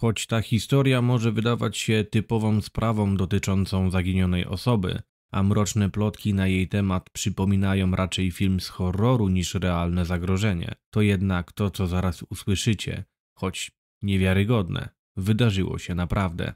Choć ta historia może wydawać się typową sprawą dotyczącą zaginionej osoby, a mroczne plotki na jej temat przypominają raczej film z horroru niż realne zagrożenie, to jednak to, co zaraz usłyszycie, choć niewiarygodne, wydarzyło się naprawdę.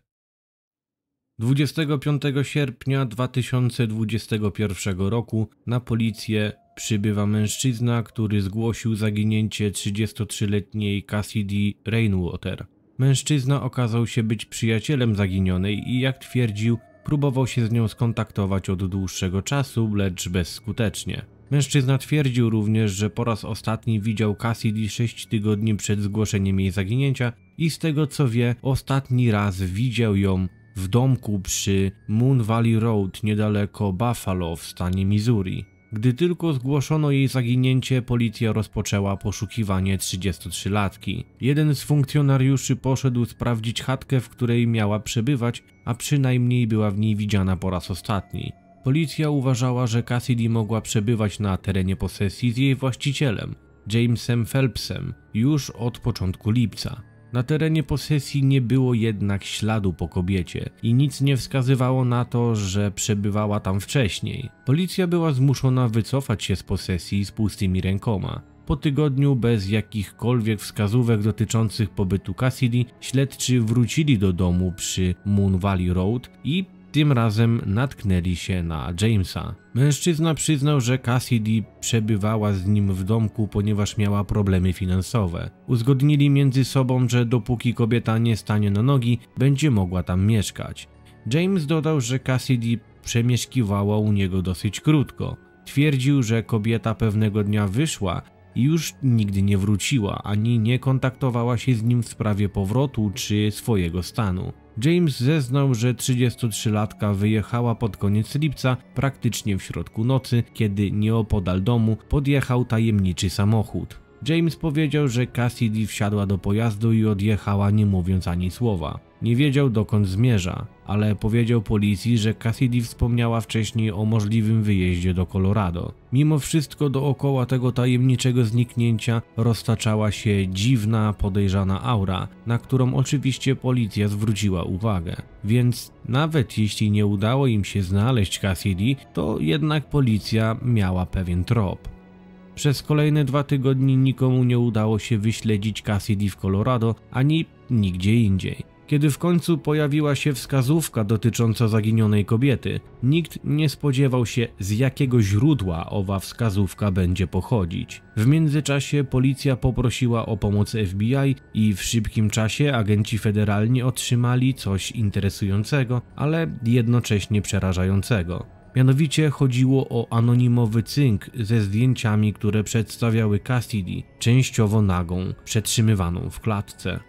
25 sierpnia 2021 roku na policję przybywa mężczyzna, który zgłosił zaginięcie 33-letniej Cassidy Rainwater. Mężczyzna okazał się być przyjacielem zaginionej i jak twierdził, próbował się z nią skontaktować od dłuższego czasu, lecz bezskutecznie. Mężczyzna twierdził również, że po raz ostatni widział Cassidy 6 tygodni przed zgłoszeniem jej zaginięcia i z tego co wie, ostatni raz widział ją w domku przy Moon Valley Road niedaleko Buffalo w stanie Missouri. Gdy tylko zgłoszono jej zaginięcie, policja rozpoczęła poszukiwanie 33-latki. Jeden z funkcjonariuszy poszedł sprawdzić chatkę, w której miała przebywać, a przynajmniej była w niej widziana po raz ostatni. Policja uważała, że Cassidy mogła przebywać na terenie posesji z jej właścicielem, Jamesem Phelpsem, już od początku lipca. Na terenie posesji nie było jednak śladu po kobiecie i nic nie wskazywało na to, że przebywała tam wcześniej. Policja była zmuszona wycofać się z posesji z pustymi rękoma. Po tygodniu bez jakichkolwiek wskazówek dotyczących pobytu Cassidy, śledczy wrócili do domu przy Moon Valley Road i tym razem natknęli się na Jamesa. Mężczyzna przyznał, że Cassidy przebywała z nim w domku, ponieważ miała problemy finansowe. Uzgodnili między sobą, że dopóki kobieta nie stanie na nogi, będzie mogła tam mieszkać. James dodał, że Cassidy przemieszkiwała u niego dosyć krótko. Twierdził, że kobieta pewnego dnia wyszła i już nigdy nie wróciła, ani nie kontaktowała się z nim w sprawie powrotu czy swojego stanu. James zeznał, że 33-latka wyjechała pod koniec lipca, praktycznie w środku nocy, kiedy nieopodal domu podjechał tajemniczy samochód. James powiedział, że Cassidy wsiadła do pojazdu i odjechała nie mówiąc ani słowa. Nie wiedział dokąd zmierza, ale powiedział policji, że Cassidy wspomniała wcześniej o możliwym wyjeździe do Colorado. Mimo wszystko dookoła tego tajemniczego zniknięcia roztaczała się dziwna, podejrzana aura, na którą oczywiście policja zwróciła uwagę. Więc nawet jeśli nie udało im się znaleźć Cassidy, to jednak policja miała pewien trop. Przez kolejne dwa tygodnie nikomu nie udało się wyśledzić Cassidy w Colorado ani nigdzie indziej. Kiedy w końcu pojawiła się wskazówka dotycząca zaginionej kobiety, nikt nie spodziewał się z jakiego źródła owa wskazówka będzie pochodzić. W międzyczasie policja poprosiła o pomoc FBI i w szybkim czasie agenci federalni otrzymali coś interesującego, ale jednocześnie przerażającego. Mianowicie chodziło o anonimowy cynk ze zdjęciami, które przedstawiały Cassidy, częściowo nagą, przetrzymywaną w klatce.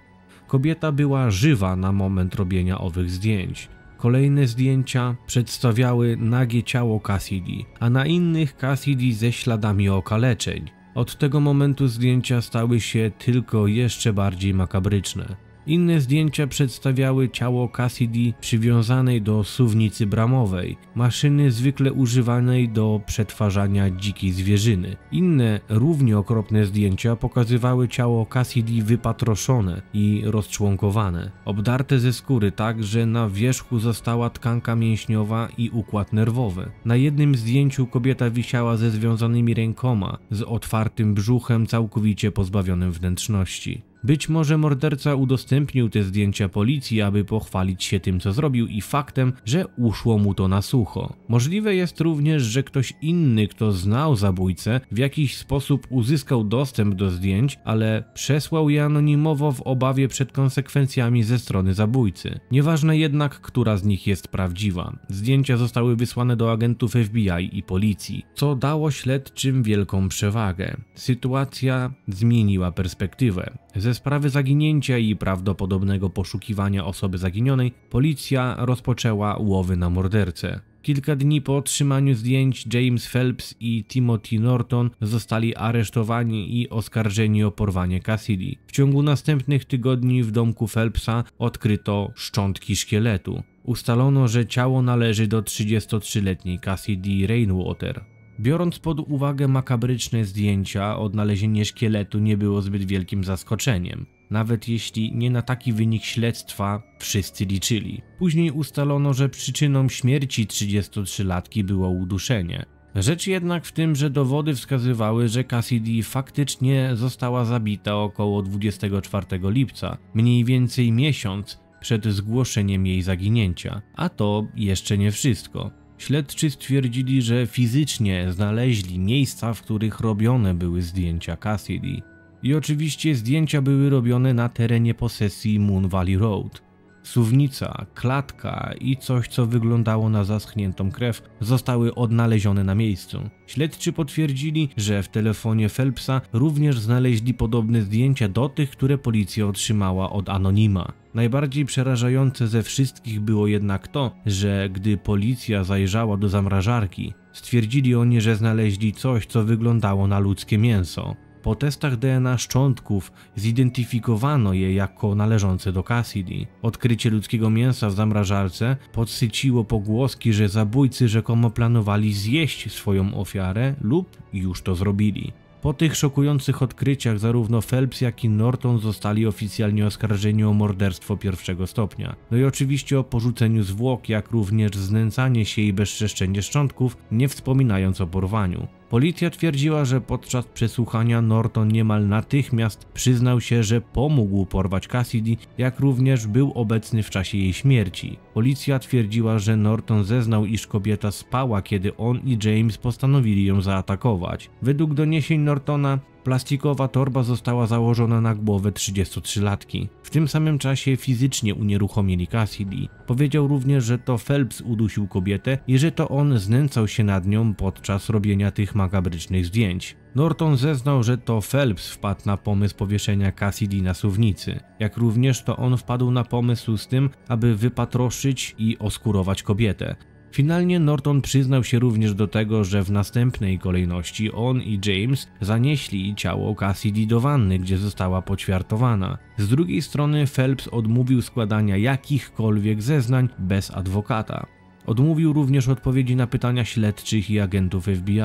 Kobieta była żywa na moment robienia owych zdjęć. Kolejne zdjęcia przedstawiały nagie ciało Cassidy, a na innych Cassidy ze śladami okaleczeń. Od tego momentu zdjęcia stały się tylko jeszcze bardziej makabryczne. Inne zdjęcia przedstawiały ciało Cassidy przywiązanej do suwnicy bramowej, maszyny zwykle używanej do przetwarzania dzikiej zwierzyny. Inne, równie okropne zdjęcia pokazywały ciało Cassidy wypatroszone i rozczłonkowane, obdarte ze skóry tak, że na wierzchu została tkanka mięśniowa i układ nerwowy. Na jednym zdjęciu kobieta wisiała ze związanymi rękoma, z otwartym brzuchem całkowicie pozbawionym wnętrzności. Być może morderca udostępnił te zdjęcia policji, aby pochwalić się tym, co zrobił i faktem, że uszło mu to na sucho. Możliwe jest również, że ktoś inny, kto znał zabójcę, w jakiś sposób uzyskał dostęp do zdjęć, ale przesłał je anonimowo w obawie przed konsekwencjami ze strony zabójcy. Nieważne jednak, która z nich jest prawdziwa. Zdjęcia zostały wysłane do agentów FBI i policji, co dało śledczym wielką przewagę. Sytuacja zmieniła perspektywę. Ze sprawy zaginięcia i prawdopodobnego poszukiwania osoby zaginionej, policja rozpoczęła łowy na mordercę. Kilka dni po otrzymaniu zdjęć James Phelps i Timothy Norton zostali aresztowani i oskarżeni o porwanie Cassidy. W ciągu następnych tygodni w domku Phelpsa odkryto szczątki szkieletu. Ustalono, że ciało należy do 33-letniej Cassidy Rainwater. Biorąc pod uwagę makabryczne zdjęcia, odnalezienie szkieletu nie było zbyt wielkim zaskoczeniem, nawet jeśli nie na taki wynik śledztwa wszyscy liczyli. Później ustalono, że przyczyną śmierci 33-latki było uduszenie. Rzecz jednak w tym, że dowody wskazywały, że Cassidy faktycznie została zabita około 24 lipca, mniej więcej miesiąc przed zgłoszeniem jej zaginięcia. A to jeszcze nie wszystko. Śledczy stwierdzili, że fizycznie znaleźli miejsca, w których robione były zdjęcia Cassidy. I oczywiście zdjęcia były robione na terenie posesji Moon Valley Road suwnica, klatka i coś, co wyglądało na zaschniętą krew, zostały odnalezione na miejscu. Śledczy potwierdzili, że w telefonie Phelpsa również znaleźli podobne zdjęcia do tych, które policja otrzymała od anonima. Najbardziej przerażające ze wszystkich było jednak to, że gdy policja zajrzała do zamrażarki, stwierdzili oni, że znaleźli coś, co wyglądało na ludzkie mięso. Po testach DNA szczątków zidentyfikowano je jako należące do Cassidy. Odkrycie ludzkiego mięsa w zamrażarce podsyciło pogłoski, że zabójcy rzekomo planowali zjeść swoją ofiarę lub już to zrobili. Po tych szokujących odkryciach zarówno Phelps jak i Norton zostali oficjalnie oskarżeni o morderstwo pierwszego stopnia. No i oczywiście o porzuceniu zwłok, jak również znęcanie się i bezczeszczenie szczątków, nie wspominając o porwaniu. Policja twierdziła, że podczas przesłuchania Norton niemal natychmiast przyznał się, że pomógł porwać Cassidy, jak również był obecny w czasie jej śmierci. Policja twierdziła, że Norton zeznał, iż kobieta spała, kiedy on i James postanowili ją zaatakować. Według doniesień Nortona Plastikowa torba została założona na głowę 33-latki. W tym samym czasie fizycznie unieruchomili Cassidy. Powiedział również, że to Phelps udusił kobietę i że to on znęcał się nad nią podczas robienia tych makabrycznych zdjęć. Norton zeznał, że to Phelps wpadł na pomysł powieszenia Cassidy na suwnicy, jak również to on wpadł na pomysł z tym, aby wypatroszyć i oskurować kobietę. Finalnie Norton przyznał się również do tego, że w następnej kolejności on i James zanieśli ciało Cassidy do wanny, gdzie została poćwiartowana. Z drugiej strony Phelps odmówił składania jakichkolwiek zeznań bez adwokata. Odmówił również odpowiedzi na pytania śledczych i agentów FBI.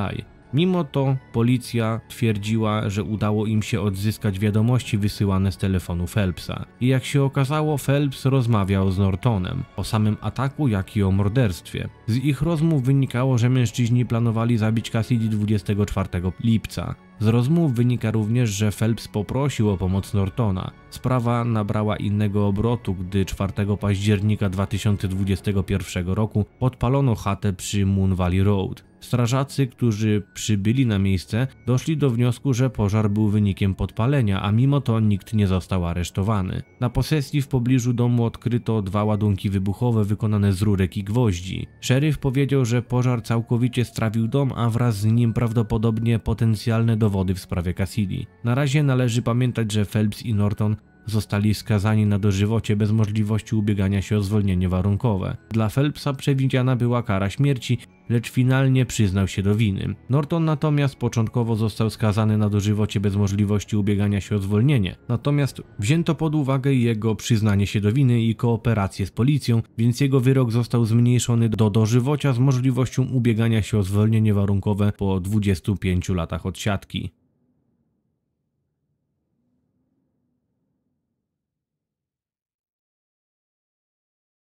Mimo to policja twierdziła, że udało im się odzyskać wiadomości wysyłane z telefonu Phelpsa. I jak się okazało, Phelps rozmawiał z Nortonem o samym ataku, jak i o morderstwie. Z ich rozmów wynikało, że mężczyźni planowali zabić Cassidy 24 lipca. Z rozmów wynika również, że Phelps poprosił o pomoc Nortona. Sprawa nabrała innego obrotu, gdy 4 października 2021 roku podpalono chatę przy Moon Valley Road. Strażacy, którzy przybyli na miejsce, doszli do wniosku, że pożar był wynikiem podpalenia, a mimo to nikt nie został aresztowany. Na posesji w pobliżu domu odkryto dwa ładunki wybuchowe wykonane z rurek i gwoździ. Szeryf powiedział, że pożar całkowicie strawił dom, a wraz z nim prawdopodobnie potencjalne dowody w sprawie Cassidy. Na razie należy pamiętać, że Phelps i Norton zostali skazani na dożywocie bez możliwości ubiegania się o zwolnienie warunkowe. Dla Phelpsa przewidziana była kara śmierci, lecz finalnie przyznał się do winy. Norton natomiast początkowo został skazany na dożywocie bez możliwości ubiegania się o zwolnienie, natomiast wzięto pod uwagę jego przyznanie się do winy i kooperację z policją, więc jego wyrok został zmniejszony do dożywocia z możliwością ubiegania się o zwolnienie warunkowe po 25 latach odsiadki.